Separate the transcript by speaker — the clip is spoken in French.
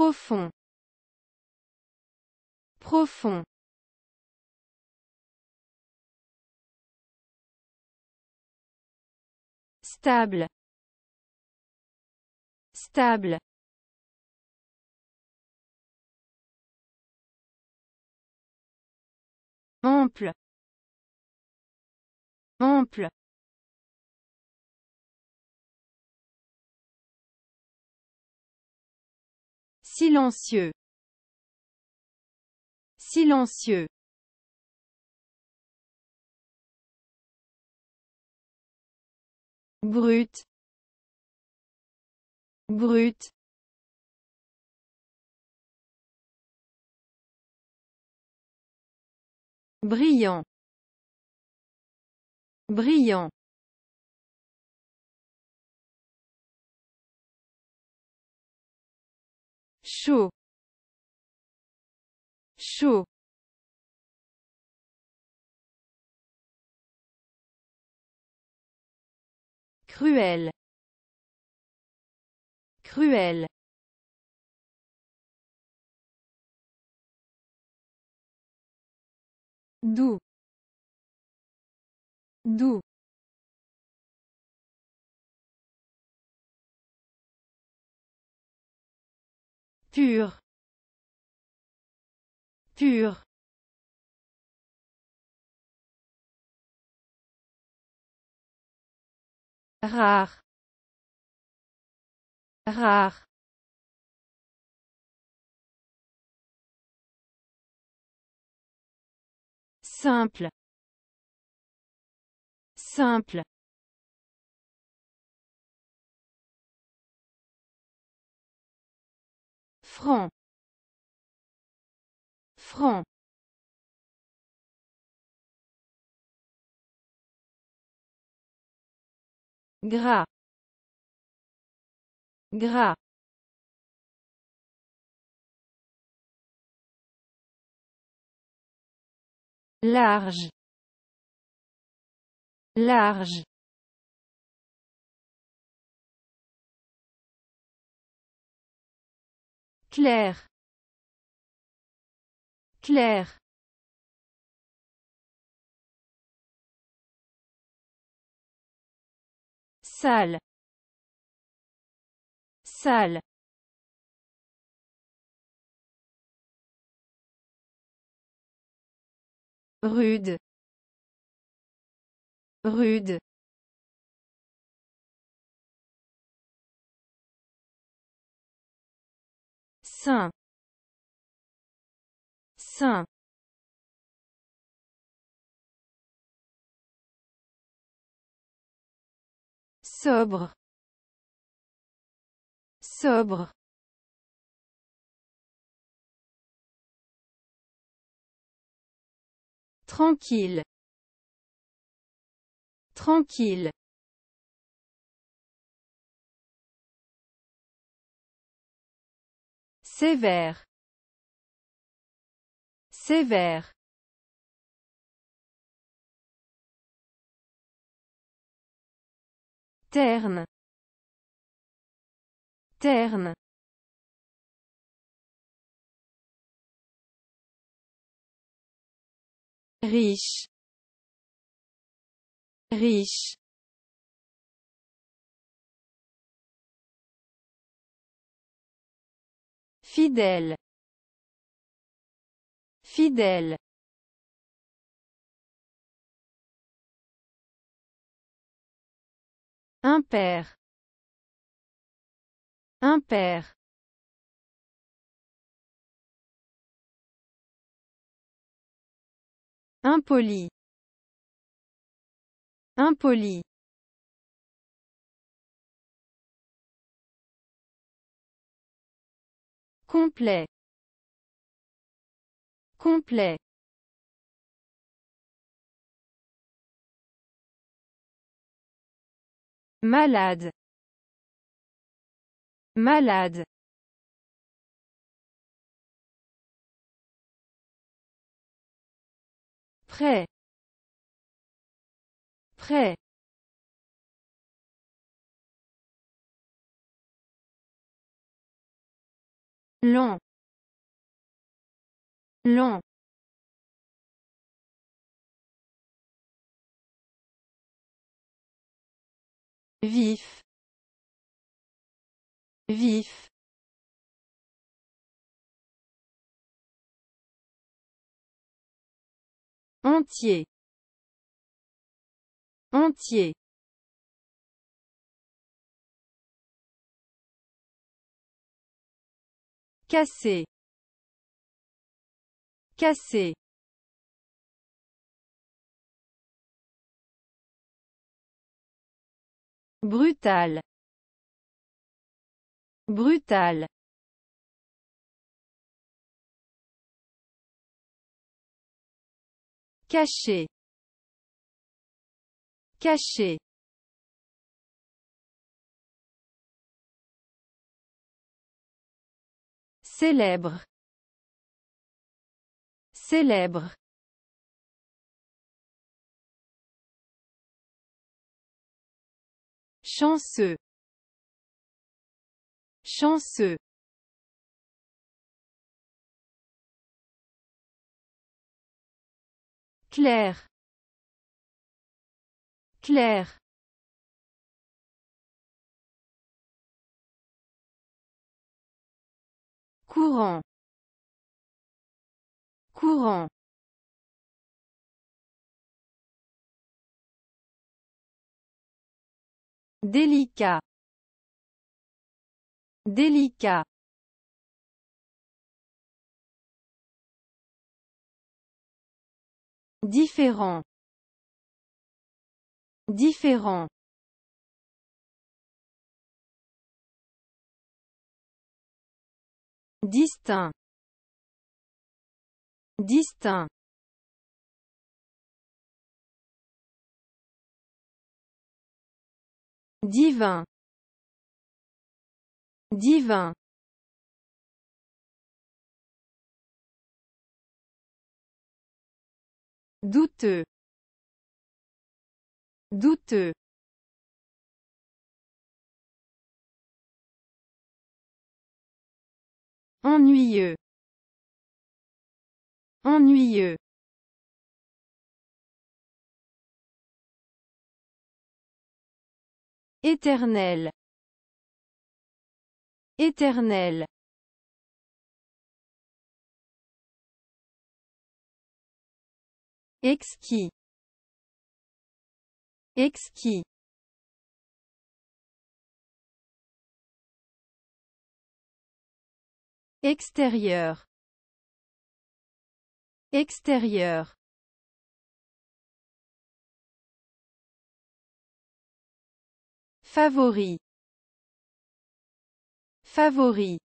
Speaker 1: profond profond stable stable ample ample Silencieux. Silencieux. Brut. Brut. Brillant. Brillant. chaud chaud cruel cruel doux doux pur pur rare rare simple simple franc franc gras gras large large Claire, Claire, sale, sale, rude rude saint sobre sobre tranquille tranquille sévère sévère terne terne riche riche Fidèle. Fidèle. un père Impoli. Impoli. complet complet malade malade prêt prêt long long vif vif entier entier Casser. Casser. Brutal. Brutal. Caché. Caché. Célèbre. Célèbre. Chanceux. Chanceux. Claire. Claire. courant courant délicat délicat différent différent distinct distinct divin divin douteux douteux Ennuyeux. Ennuyeux. Éternel. Éternel. Exquis. Exquis. extérieur extérieur favori favori